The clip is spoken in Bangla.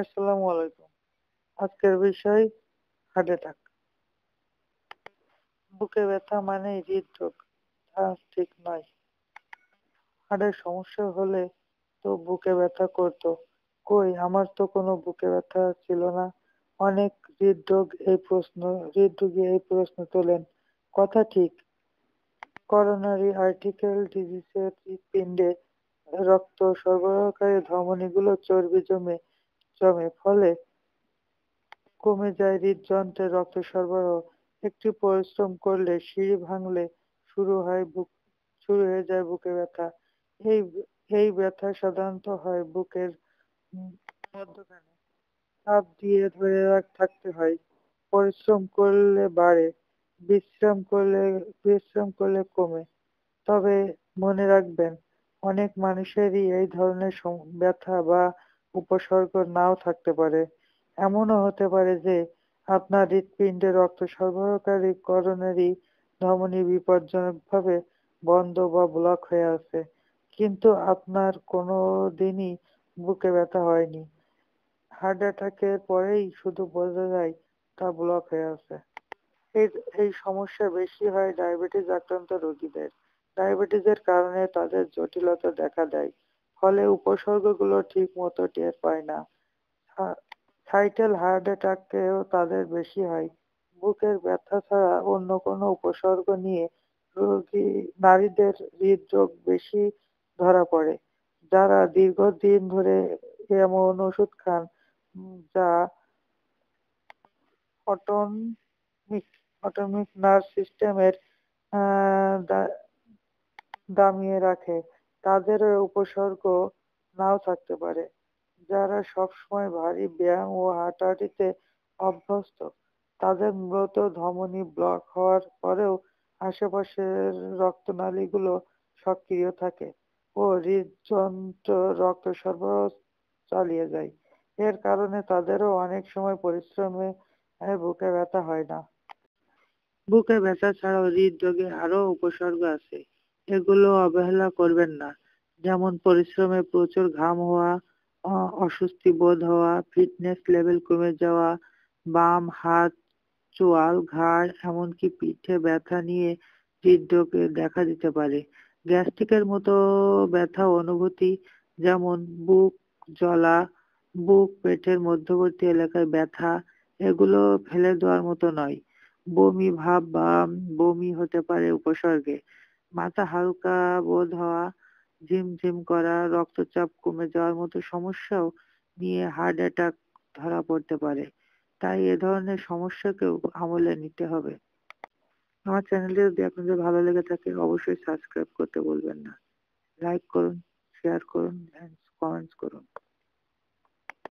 আসসালামু আলাইকুম আজকের বিষয় হার্ট অ্যাটাক বুকে ব্যথা মানে হৃদরোগ তা ঠিক নয় হার্টের সমস্যা হলে তো বুকে ব্যথা করতো কই আমার তো কোনো বুকে ব্যথা ছিল না অনেক হৃদরোগ এই প্রশ্ন হৃদরোগী এই প্রশ্ন তোলেন কথা ঠিক করোনারি আর্টিকেল ডিজিজের পিণ্ডে রক্ত সরবরাহকারী ধমনীগুলো চর্বি জমে পরিশ্রমে ফলে কমে যায় হৃদযন্ত্রের রক্ত সরবরাহ একটু পরিশ্রম করলে সিঁড়ি ভাঙলে শুরু হয় বুক শুরু হয়ে যায় বুকে ব্যথা এই এই ব্যথা সাধারণত হয় বুকের মধ্যখানে চাপ দিয়ে ধরে থাকতে হয় পরিশ্রম করলে বাড়ে বিশ্রাম করলে বিশ্রাম করলে কমে তবে মনে রাখবেন অনেক মানুষেরই এই ধরনের ব্যথা বা উপসর্গ নাও থাকতে পারে এমনও হতে পারে যে আপনার হৃৎপিণ্ডে রক্ত সরবরাহকারী করণেরই ধমনী বিপজ্জনকভাবে বন্ধ বা ব্লক হয়ে আছে কিন্তু আপনার কোনো দিনই বুকে ব্যথা হয়নি হার্ট অ্যাটাকের পরেই শুধু বোঝা যায় তা ব্লক হয়ে আছে এর এই সমস্যা বেশি হয় ডায়াবেটিস আক্রান্ত রোগীদের ডায়াবেটিসের কারণে তাদের জটিলতা দেখা দেয় ফলে উপসর্গগুলো ঠিকমতো টের পায় না সাইটেল হার্ট অ্যাটাকেও তাদের বেশি হয় বুকের ব্যথা ছাড়া অন্য কোনো উপসর্গ নিয়ে রোগী নারীদের হৃদরোগ বেশি ধরা পড়ে যারা দীর্ঘদিন ধরে এমন ওষুধ খান যা অটোমিক অটোমিক নার্ভ সিস্টেমের দামিয়ে রাখে তাদেরও উপসর্গ নাও থাকতে পারে যারা সবসময় ভারী ব্যায়াম ও হাঁটাহাঁটিতে অভ্যস্ত তাদের মূলত ধমনী ব্লক হওয়ার পরেও আশেপাশের রক্তনালীগুলো সক্রিয় থাকে ও হৃদযন্ত্র রক্ত সরবরাহ চালিয়ে যায় এর কারণে তাদেরও অনেক সময় পরিশ্রমে বুকে ব্যথা হয় না বুকে ব্যথা ছাড়াও হৃদরোগে আরও উপসর্গ আছে এগুলো অবহেলা করবেন না যেমন পরিশ্রমে প্রচুর ঘাম হওয়া অস্বস্তি বোধ হওয়া ফিটনেস লেভেল কমে যাওয়া বাম হাত চোয়াল ঘাড় এমনকি পিঠে ব্যথা নিয়ে হৃদরোগে দেখা দিতে পারে গ্যাস্ট্রিকের মতো ব্যথা অনুভূতি যেমন বুক জ্বলা বুক পেটের মধ্যবর্তী এলাকায় ব্যথা এগুলো ফেলে দেওয়ার মতো নয় বমি ভাব বা বমি হতে পারে উপসর্গে মাথা হালকা বোধ হওয়া ঝিমঝিম করা রক্তচাপ কমে যাওয়ার মতো সমস্যাও নিয়ে হার্ট অ্যাটাক ধরা পড়তে পারে তাই এ ধরনের সমস্যাকেও আমলে নিতে হবে আমার চ্যানেলটি যদি আপনাদের ভালো লেগে থাকে অবশ্যই সাবস্ক্রাইব করতে বলবেন না লাইক করুন শেয়ার করুন অ্যান্ড কমেন্টস করুন